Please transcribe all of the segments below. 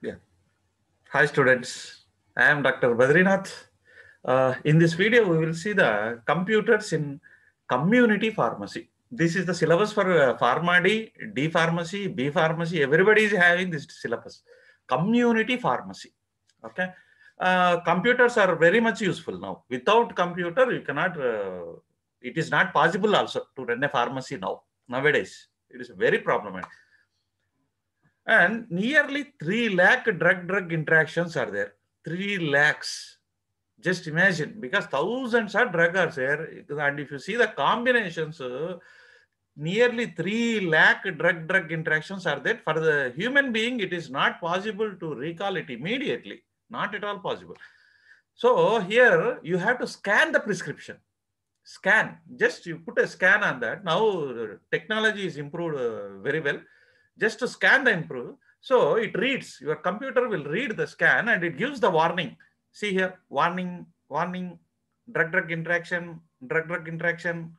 Yeah. Hi, students. I am Dr. Badrinath. Uh, in this video, we will see the computers in community pharmacy. This is the syllabus for uh, Pharma D, D Pharmacy, B Pharmacy. Everybody is having this syllabus. Community pharmacy. Okay. Uh, computers are very much useful now. Without computer, you cannot, uh, it is not possible also to run a pharmacy now, nowadays. It is very problematic and nearly 3 lakh drug drug interactions are there 3 lakhs just imagine because thousands of drug are there and if you see the combinations nearly 3 lakh drug drug interactions are there for the human being it is not possible to recall it immediately not at all possible so here you have to scan the prescription scan just you put a scan on that now technology is improved uh, very well just to scan the improve. So it reads, your computer will read the scan and it gives the warning. See here, warning, warning, drug-drug interaction, drug-drug interaction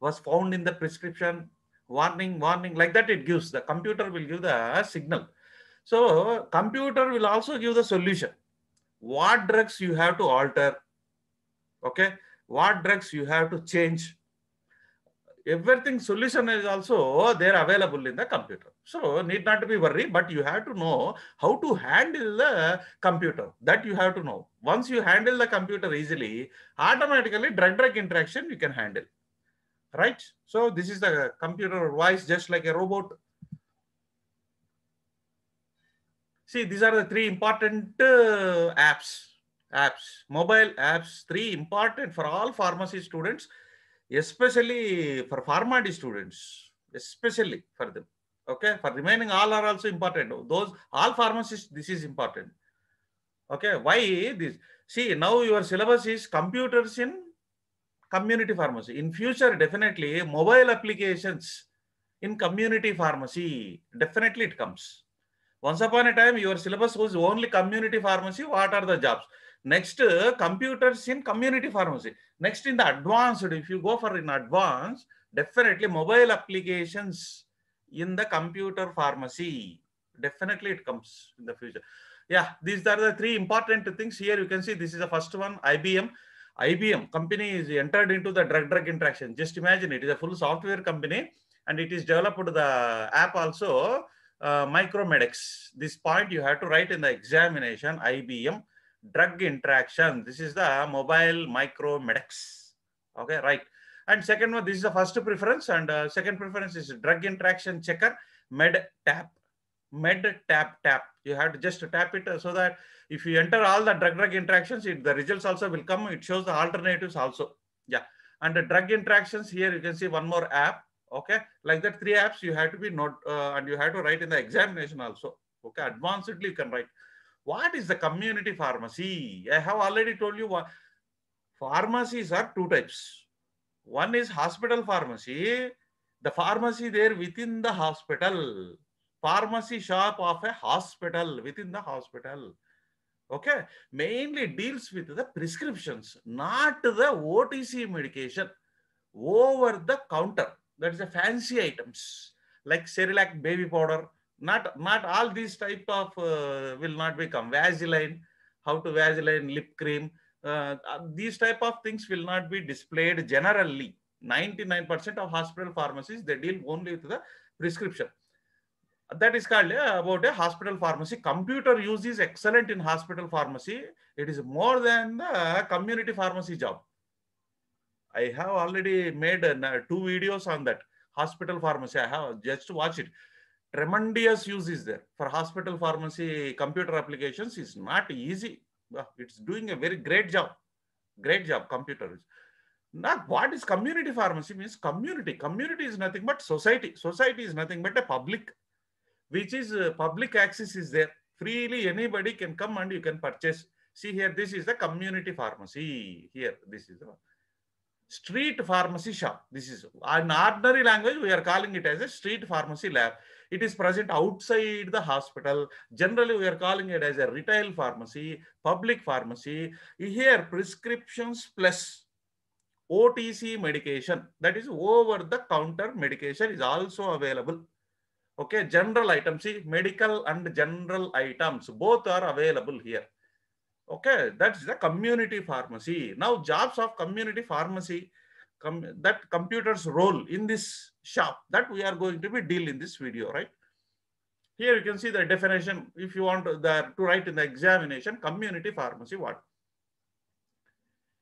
was found in the prescription, warning, warning, like that it gives. The computer will give the signal. So computer will also give the solution. What drugs you have to alter, okay? What drugs you have to change everything solution is also there available in the computer. So need not to be worried, but you have to know how to handle the computer. That you have to know. Once you handle the computer easily, automatically drug-drug interaction you can handle. Right? So this is the computer voice just like a robot. See, these are the three important uh, apps. Apps, mobile apps, three important for all pharmacy students especially for pharma students, especially for them. Okay, for remaining all are also important. Those all pharmacists, this is important. Okay, why this? See, now your syllabus is computers in community pharmacy. In future, definitely mobile applications in community pharmacy, definitely it comes. Once upon a time, your syllabus was only community pharmacy. What are the jobs? Next, uh, computers in community pharmacy. Next, in the advanced, if you go for in advanced, definitely mobile applications in the computer pharmacy. Definitely it comes in the future. Yeah, these are the three important things here. You can see this is the first one, IBM. IBM company is entered into the drug-drug interaction. Just imagine it is a full software company and it is developed the app also, uh, Micromedex. This point you have to write in the examination, IBM drug interaction. This is the mobile micromedics. Okay, right. And second one, this is the first preference. And uh, second preference is drug interaction checker, med tap, med tap tap. You have to just tap it uh, so that if you enter all the drug drug interactions, it, the results also will come. It shows the alternatives also. Yeah. And the drug interactions here, you can see one more app. Okay. Like that, three apps you have to be not, uh, and you have to write in the examination also. Okay. Advancedly, you can write. What is the community pharmacy? I have already told you what pharmacies are two types. One is hospital pharmacy, the pharmacy there within the hospital, pharmacy shop of a hospital within the hospital. Okay, mainly deals with the prescriptions, not the OTC medication over the counter. That is the fancy items like Cerelac baby powder, not not all these type of uh, will not become vaseline how to vaseline lip cream uh, uh, these type of things will not be displayed generally 99% of hospital pharmacies they deal only with the prescription that is called uh, about a hospital pharmacy computer use is excellent in hospital pharmacy it is more than the community pharmacy job i have already made uh, two videos on that hospital pharmacy i have just watched it tremendous use is there for hospital pharmacy computer applications is not easy ah, it's doing a very great job great job computers not what is community pharmacy means community community is nothing but society society is nothing but a public which is uh, public access is there freely anybody can come and you can purchase see here this is the community pharmacy here this is the one street pharmacy shop. This is an ordinary language, we are calling it as a street pharmacy lab. It is present outside the hospital. Generally, we are calling it as a retail pharmacy, public pharmacy. Here, prescriptions plus OTC medication, that is over the counter medication is also available. Okay, general items, see medical and general items, both are available here. Okay, that's the community pharmacy. Now jobs of community pharmacy, com that computer's role in this shop that we are going to be deal in this video, right? Here you can see the definition. If you want the, to write in the examination, community pharmacy, what?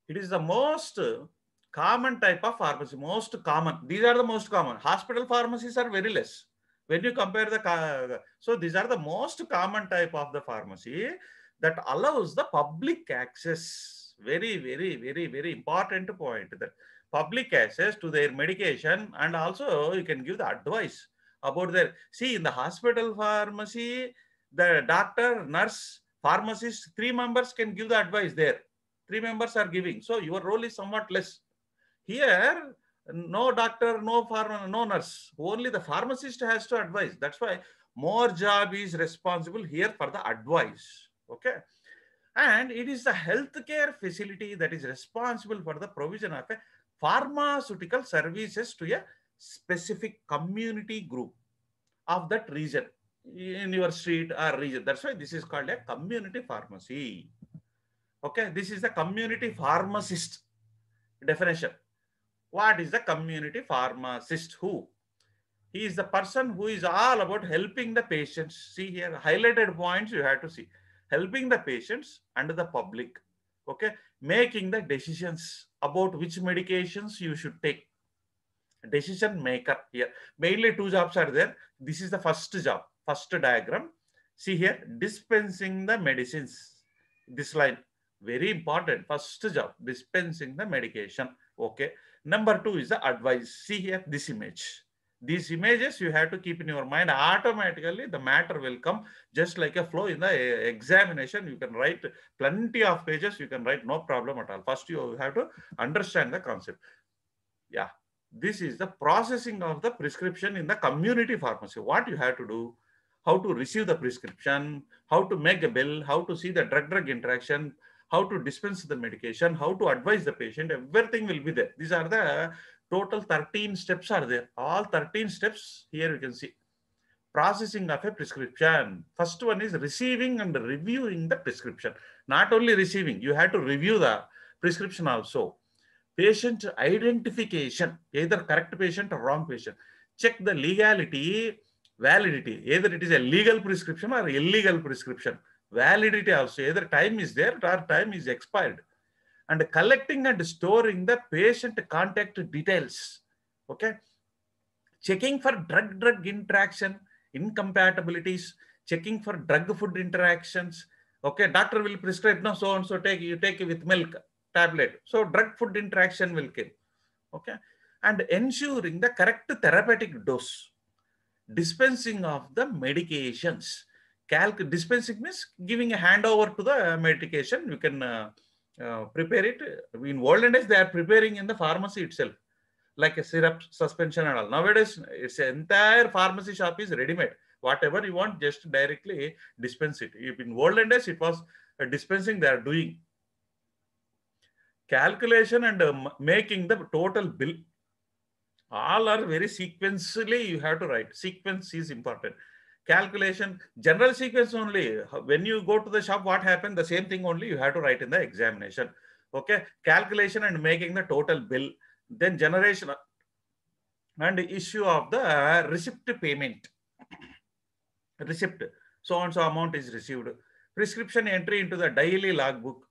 It is the most common type of pharmacy, most common. These are the most common. Hospital pharmacies are very less. When you compare the, so these are the most common type of the pharmacy that allows the public access. Very, very, very, very important point that public access to their medication and also you can give the advice about their, see in the hospital pharmacy, the doctor, nurse, pharmacist, three members can give the advice there. Three members are giving. So your role is somewhat less. Here, no doctor, no farm, no nurse. Only the pharmacist has to advise. That's why more job is responsible here for the advice. Okay. And it is the healthcare facility that is responsible for the provision of a pharmaceutical services to a specific community group of that region in your street or region. That's why this is called a community pharmacy. Okay, this is the community pharmacist definition. What is the community pharmacist? Who? He is the person who is all about helping the patients. See here, highlighted points you have to see helping the patients and the public okay making the decisions about which medications you should take decision maker here mainly two jobs are there this is the first job first diagram see here dispensing the medicines this line very important first job dispensing the medication okay number two is the advice see here this image these images you have to keep in your mind automatically the matter will come just like a flow in the examination you can write plenty of pages you can write no problem at all first you have to understand the concept yeah this is the processing of the prescription in the community pharmacy what you have to do how to receive the prescription how to make a bill how to see the drug drug interaction how to dispense the medication how to advise the patient everything will be there these are the total 13 steps are there. All 13 steps here you can see. Processing of a prescription. First one is receiving and reviewing the prescription. Not only receiving, you have to review the prescription also. Patient identification, either correct patient or wrong patient. Check the legality, validity, either it is a legal prescription or illegal prescription. Validity also, either time is there or time is expired and collecting and storing the patient contact details. Okay. Checking for drug drug interaction, incompatibilities, checking for drug food interactions. Okay. Doctor will prescribe no so and so take you take it with milk tablet. So drug food interaction will kill. Okay. And ensuring the correct therapeutic dose, dispensing of the medications. Calc dispensing means giving a handover to the medication. You can uh, uh, prepare it in olden they are preparing in the pharmacy itself like a syrup suspension and all nowadays its entire pharmacy shop is ready made whatever you want just directly dispense it if in olden it was uh, dispensing they are doing calculation and uh, making the total bill all are very sequentially you have to write sequence is important calculation, general sequence only. When you go to the shop, what happened? The same thing only you have to write in the examination. Okay, calculation and making the total bill, then generation and issue of the uh, receipt payment. receipt, so and so amount is received. Prescription entry into the daily logbook.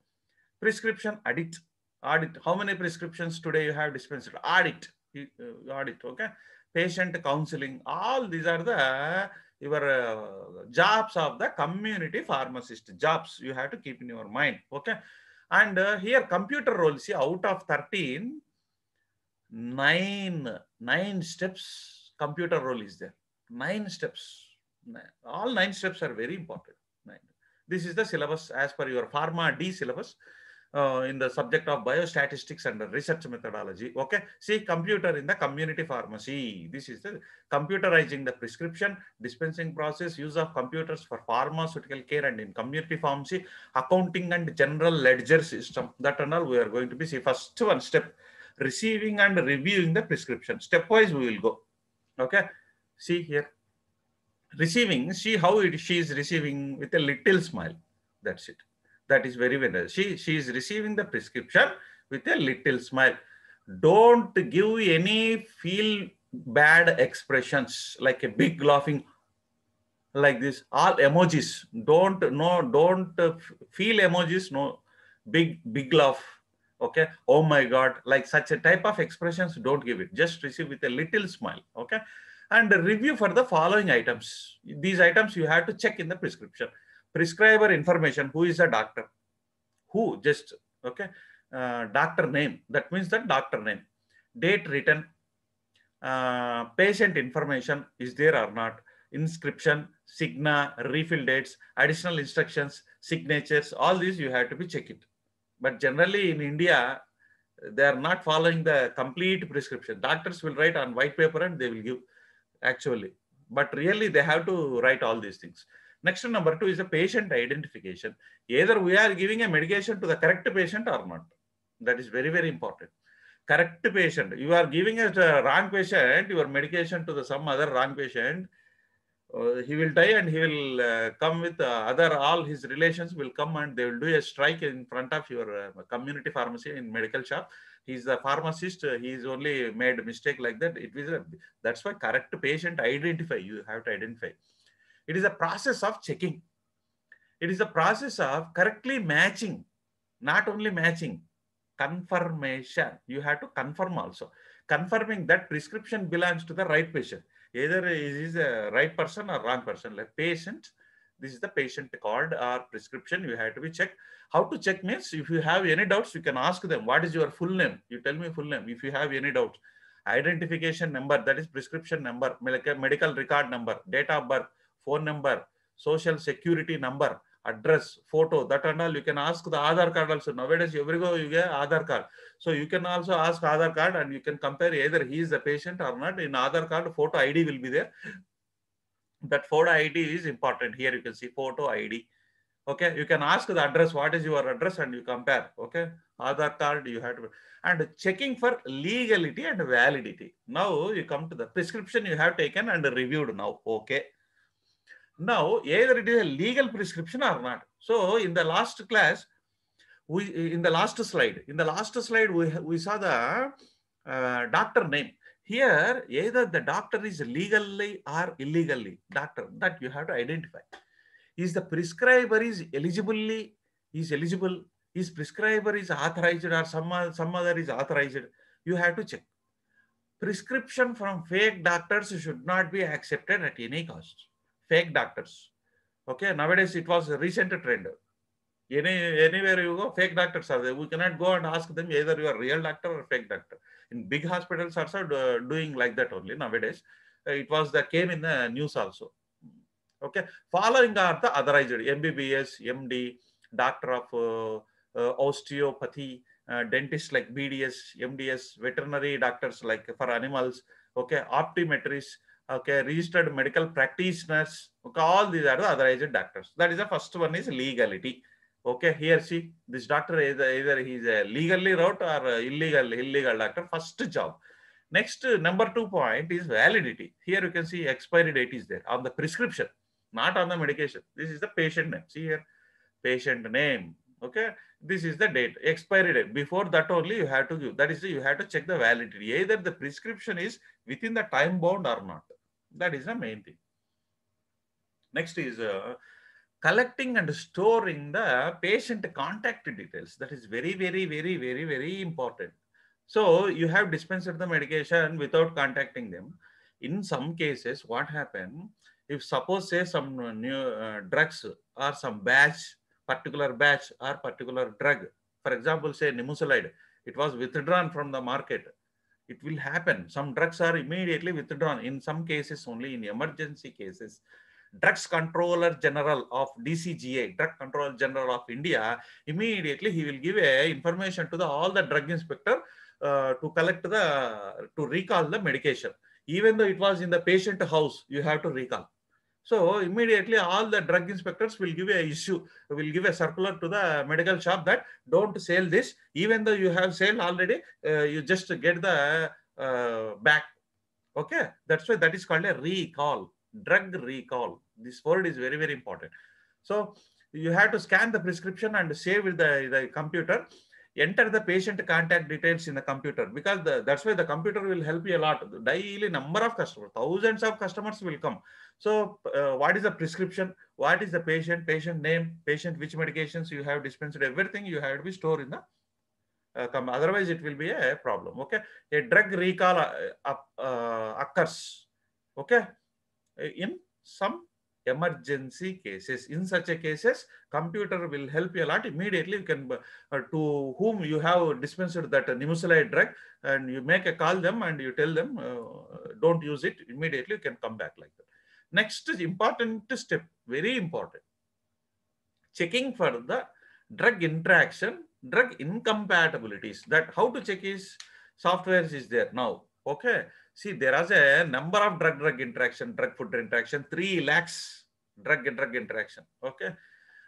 Prescription audit, audit. How many prescriptions today you have dispensed? Audit, uh, audit. Okay, patient counseling. All these are the your uh, jobs of the community pharmacist jobs you have to keep in your mind okay and uh, here computer role see out of 13 nine nine steps computer role is there nine steps nine. all nine steps are very important nine. this is the syllabus as per your pharma d syllabus uh, in the subject of biostatistics and research methodology. Okay, see computer in the community pharmacy. This is the computerizing the prescription, dispensing process, use of computers for pharmaceutical care and in community pharmacy, accounting and general ledger system. That and all we are going to be see first one step, receiving and reviewing the prescription. Stepwise we will go. Okay, see here. Receiving, see how it, she is receiving with a little smile. That's it that is very venerable. She, she is receiving the prescription with a little smile. Don't give any feel bad expressions like a big hmm. laughing like this all emojis don't no don't feel emojis no big big laugh okay oh my god like such a type of expressions don't give it just receive with a little smile okay and review for the following items these items you have to check in the prescription prescriber information who is a doctor who just okay uh, doctor name that means that doctor name date written uh, patient information is there or not inscription signa refill dates additional instructions signatures all these you have to be check it but generally in india they are not following the complete prescription doctors will write on white paper and they will give actually but really they have to write all these things Next number two is the patient identification. Either we are giving a medication to the correct patient or not. That is very, very important. Correct patient. You are giving a wrong patient, your medication to the some other wrong patient, uh, he will die and he will uh, come with uh, other, all his relations will come and they will do a strike in front of your uh, community pharmacy in medical shop. He is the pharmacist. Uh, he is only made mistake like that. It is a, that's why correct patient identify. You have to identify. It is a process of checking. It is a process of correctly matching, not only matching, confirmation. You have to confirm also. Confirming that prescription belongs to the right patient. Either it is a right person or wrong person. Like patient, this is the patient card or prescription. You have to be checked. How to check means if you have any doubts, you can ask them, what is your full name? You tell me full name. If you have any doubts, identification number, that is prescription number, medical record number, date of birth, phone number, social security number, address, photo, that and all. You can ask the Aadhaar card also. Nowadays, everywhere you get Aadhaar card. So you can also ask Aadhaar card and you can compare either he is the patient or not. In Aadhaar card, photo ID will be there. That photo ID is important. Here you can see photo ID. Okay, you can ask the address, what is your address and you compare. Okay, other card you have to, and checking for legality and validity. Now you come to the prescription you have taken and reviewed now. Okay now, either it is a legal prescription or not. So in the last class, we in the last slide, in the last slide, we, we saw the uh, doctor name. Here, either the doctor is legally or illegally doctor that you have to identify. Is the prescriber is eligibly, is eligible, is prescriber is authorized or some, some other is authorized. You have to check. Prescription from fake doctors should not be accepted at any cost fake doctors. Okay, nowadays it was a recent trend. Any, anywhere you go, fake doctors are there. We cannot go and ask them either you are real doctor or fake doctor. In big hospitals also doing like that only nowadays. Uh, it was the came in the news also. Okay, following are the authorized MBBS, MD, doctor of uh, uh osteopathy, uh, dentists like BDS, MDS, veterinary doctors like for animals. Okay, optometrists, okay registered medical practitioners okay all these are the authorized doctors that is the first one is legality okay here see this doctor is either he's a legally route or illegal illegal doctor first job next number two point is validity here you can see expiry date is there on the prescription not on the medication this is the patient name see here patient name okay this is the date expiry date before that only you have to give that is you have to check the validity either the prescription is within the time bound or not that is the main thing. Next is uh, collecting and storing the patient contact details. That is very, very, very, very, very important. So you have dispensed the medication without contacting them. In some cases, what happened? If suppose say some new uh, drugs or some batch, particular batch or particular drug, for example, say nimusolide, it was withdrawn from the market it will happen. Some drugs are immediately withdrawn. In some cases, only in emergency cases. Drugs Controller General of DCGA, Drug Controller General of India, immediately he will give a information to the all the drug inspector uh, to collect the to recall the medication. Even though it was in the patient house, you have to recall. So immediately all the drug inspectors will give a issue, will give a circular to the medical shop that don't sell this, even though you have sale already, uh, you just get the uh, back. Okay, that's why that is called a recall, drug recall. This word is very, very important. So you have to scan the prescription and save with the, the computer enter the patient contact details in the computer because the, that's why the computer will help you a lot. The daily number of customers, thousands of customers will come. So uh, what is the prescription? What is the patient, patient name, patient, which medications you have dispensed, everything you have to be stored in the uh, come. Otherwise it will be a problem. Okay. A drug recall uh, uh occurs. Okay. Uh, in some emergency cases. In such a cases, computer will help you a lot. Immediately you can, uh, to whom you have dispensed that uh, nimusulide drug and you make a call them and you tell them, uh, don't use it. Immediately you can come back like that. Next is important step, very important. Checking for the drug interaction, drug incompatibilities. That how to check is softwares is there now. Okay. See, there is a number of drug-drug interaction, drug-food interaction, 3 lakhs drug-drug interaction, okay?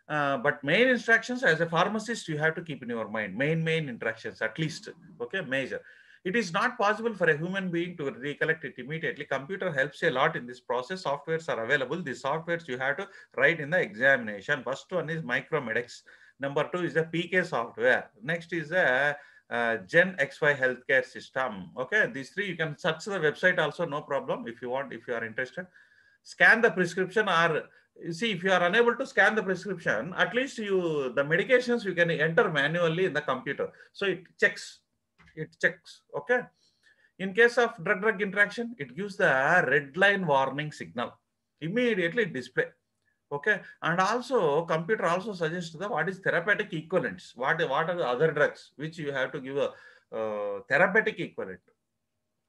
Uh, but main interactions as a pharmacist, you have to keep in your mind, main, main interactions at least, okay, major. It is not possible for a human being to recollect it immediately. Computer helps a lot in this process. Softwares are available. These softwares you have to write in the examination. First one is Micromedex. Number two is the PK software. Next is the uh, Gen XY Healthcare System. Okay, these three you can search the website also, no problem if you want, if you are interested. Scan the prescription or you see if you are unable to scan the prescription, at least you the medications you can enter manually in the computer. So it checks, it checks. Okay. In case of drug-drug interaction, it gives the red line warning signal. Immediately display okay and also computer also suggests the what is therapeutic equivalents what what are the other drugs which you have to give a uh, therapeutic equivalent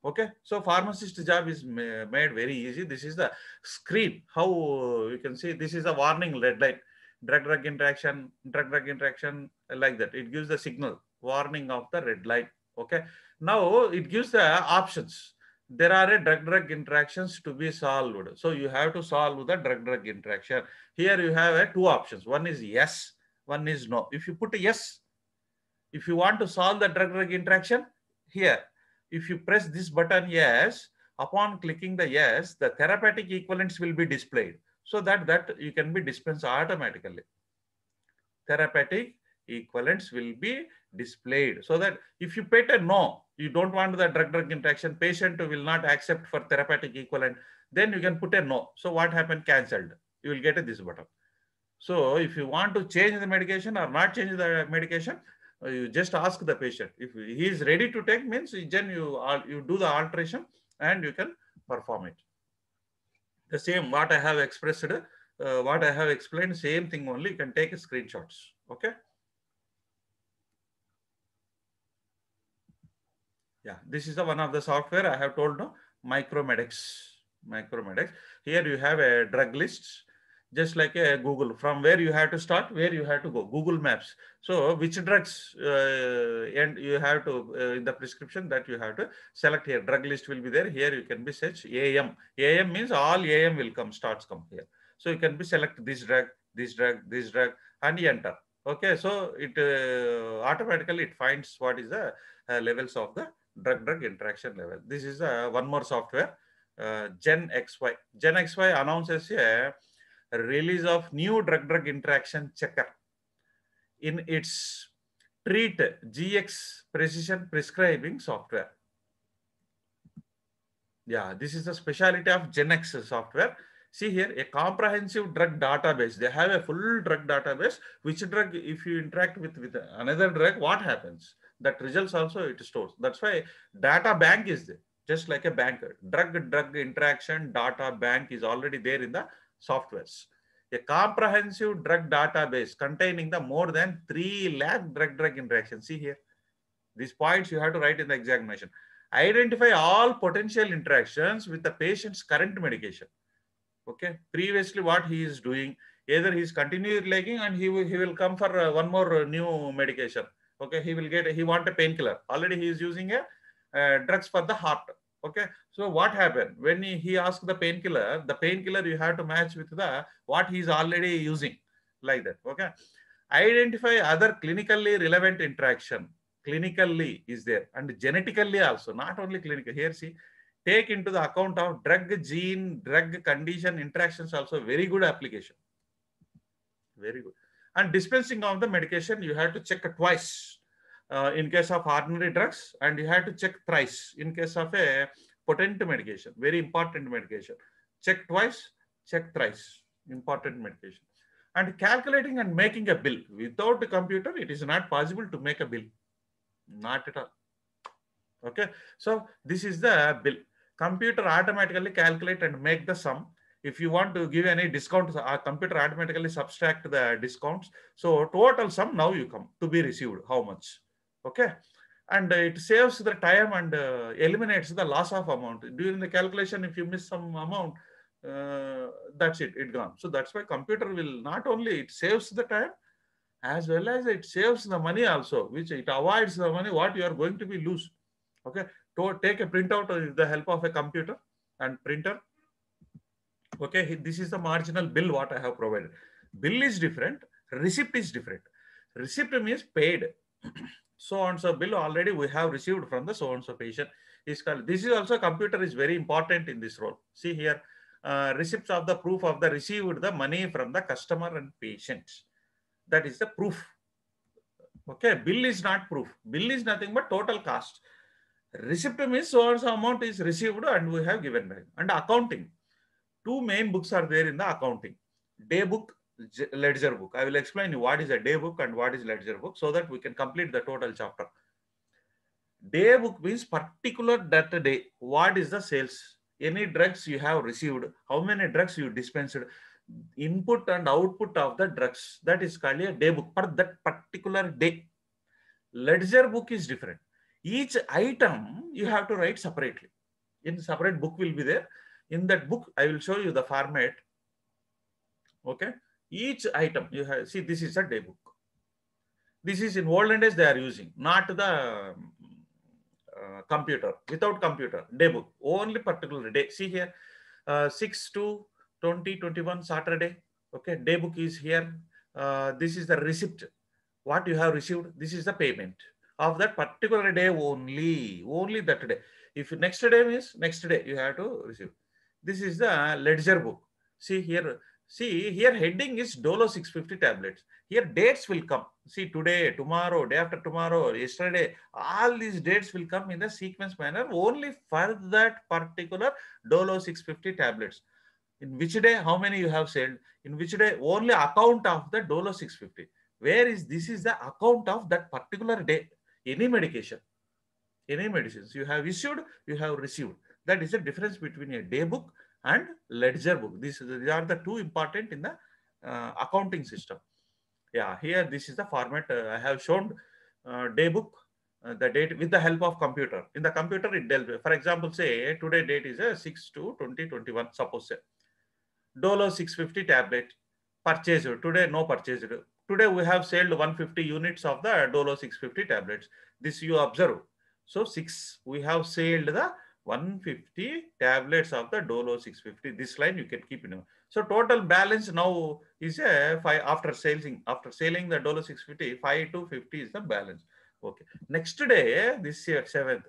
okay so pharmacist job is made very easy this is the screen how uh, you can see this is a warning red light drug drug interaction drug drug interaction like that it gives the signal warning of the red light okay now it gives the options there are a drug-drug interactions to be solved. So you have to solve the drug-drug interaction. Here you have a two options. One is yes, one is no. If you put yes, if you want to solve the drug-drug interaction, here, if you press this button yes, upon clicking the yes, the therapeutic equivalents will be displayed so that, that you can be dispensed automatically. Therapeutic equivalents will be displayed so that if you put a no, you don't want the drug-drug interaction, patient will not accept for therapeutic equivalent, then you can put a no. So what happened? Cancelled. You will get this button. So if you want to change the medication or not change the medication, uh, you just ask the patient. If he is ready to take means, then you, you do the alteration and you can perform it. The same what I have expressed, uh, what I have explained, same thing only, you can take screenshots. Okay. Yeah, this is the one of the software I have told no, Micromedics. Micromedics. Here you have a drug list, just like a Google. From where you have to start, where you have to go. Google Maps. So which drugs uh, and you have to uh, in the prescription that you have to select here. Drug list will be there. Here you can be search AM. AM means all AM will come starts come here. So you can be select this drug, this drug, this drug, and enter okay so it uh, automatically it finds what is the uh, levels of the drug-drug interaction level. This is uh, one more software, uh, Gen XY. Gen XY announces a release of new drug-drug interaction checker in its treat GX precision prescribing software. Yeah, this is the specialty of GenX software. See here, a comprehensive drug database. They have a full drug database. Which drug, if you interact with, with another drug, what happens? that results also it stores that's why data bank is there just like a banker drug drug interaction data bank is already there in the softwares a comprehensive drug database containing the more than 3 lakh drug drug interactions see here these points you have to write in the examination identify all potential interactions with the patient's current medication okay previously what he is doing either he is continually lagging and he will, he will come for uh, one more uh, new medication okay he will get he want a painkiller already he is using a uh, drugs for the heart okay so what happened when he, he asked the painkiller the painkiller you have to match with the what he is already using like that okay identify other clinically relevant interaction clinically is there and genetically also not only clinical here see take into the account of drug gene drug condition interactions also very good application very good and dispensing of the medication, you have to check twice uh, in case of ordinary drugs, and you have to check thrice in case of a potent medication, very important medication. Check twice, check thrice, important medication. And calculating and making a bill. Without the computer, it is not possible to make a bill. Not at all. Okay, so this is the bill. Computer automatically calculate and make the sum if you want to give any discounts, our uh, computer automatically subtract the discounts. So total sum now you come to be received, how much, okay? And it saves the time and uh, eliminates the loss of amount. During the calculation, if you miss some amount, uh, that's it, it gone. So that's why computer will not only, it saves the time, as well as it saves the money also, which it avoids the money what you are going to be lose. Okay, to take a printout with the help of a computer and printer okay this is the marginal bill what i have provided bill is different receipt is different receipt means paid so and so bill already we have received from the so and so patient is called this is also computer is very important in this role see here uh, receipts of the proof of the received the money from the customer and patients that is the proof okay bill is not proof bill is nothing but total cost receipt means so and so amount is received and we have given back and accounting two main books are there in the accounting day book ledger book i will explain you what is a day book and what is ledger book so that we can complete the total chapter day book means particular that day what is the sales any drugs you have received how many drugs you dispensed input and output of the drugs that is called a day book for that particular day ledger book is different each item you have to write separately in separate book will be there in that book, I will show you the format. Okay. Each item you have, see, this is a day book. This is in olden days they are using, not the um, uh, computer, without computer, day book, only particular day. See here, uh, 6 to 20, 21 Saturday. Okay, day book is here. Uh, this is the receipt. What you have received, this is the payment of that particular day only, only that day. If next day means next day, you have to receive. This is the ledger book. See here, see here heading is Dolo 650 tablets. Here dates will come. See today, tomorrow, day after tomorrow, yesterday, all these dates will come in the sequence manner only for that particular Dolo 650 tablets. In which day, how many you have sold? In which day, only account of the Dolo 650. Where is this is the account of that particular day, any medication, any medicines you have issued, you have received that is the difference between a day book and ledger book. These, these are the two important in the uh, accounting system. Yeah, here this is the format uh, I have shown uh, day book, uh, the date with the help of computer. In the computer, it dealt with, for example, say today date is uh, 6 to 2021, suppose say. dollar 650 tablet purchased. Today, no purchased. Today, we have sold 150 units of the dollar 650 tablets. This you observe. So, 6, we have sold the 150 tablets of the Dolo 650. This line you can keep in mind. So total balance now is a five after selling after selling the Dolo 650, 5 to 50 is the balance. Okay. Next day, this year, 7th,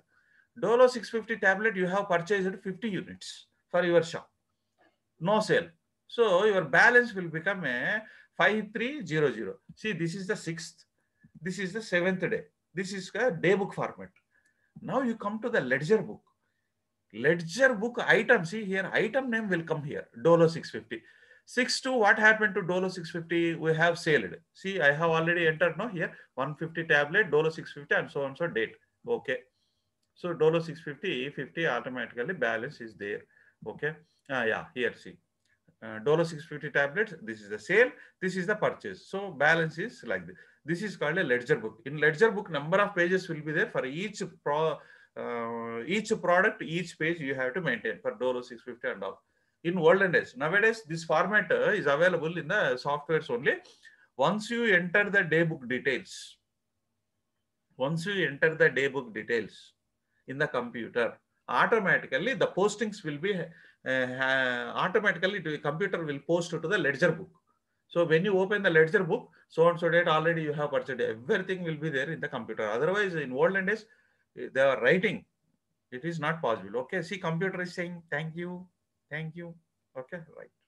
Dolo 650 tablet you have purchased 50 units for your shop. No sale. So your balance will become a 5300. See, this is the sixth. This is the seventh day. This is a day book format. Now you come to the ledger book ledger book item see here item name will come here dolo 650 62 what happened to dolo 650 we have sailed see i have already entered now here 150 tablet dolo 650 and so on so date okay so dolo 650 50 automatically balance is there okay uh, yeah here see uh, dollar 650 tablets this is the sale this is the purchase so balance is like this this is called a ledger book in ledger book number of pages will be there for each pro uh, each product, each page you have to maintain for dollar 650 and all. In and days, nowadays this format uh, is available in the softwares only. Once you enter the daybook details, once you enter the daybook details in the computer, automatically the postings will be uh, automatically the computer will post to the ledger book. So when you open the ledger book, so and so date already you have purchased everything will be there in the computer. Otherwise, in and days Eh, they are writing. It is not possible. Okay, see, computer is saying thank you, thank you. Okay, right.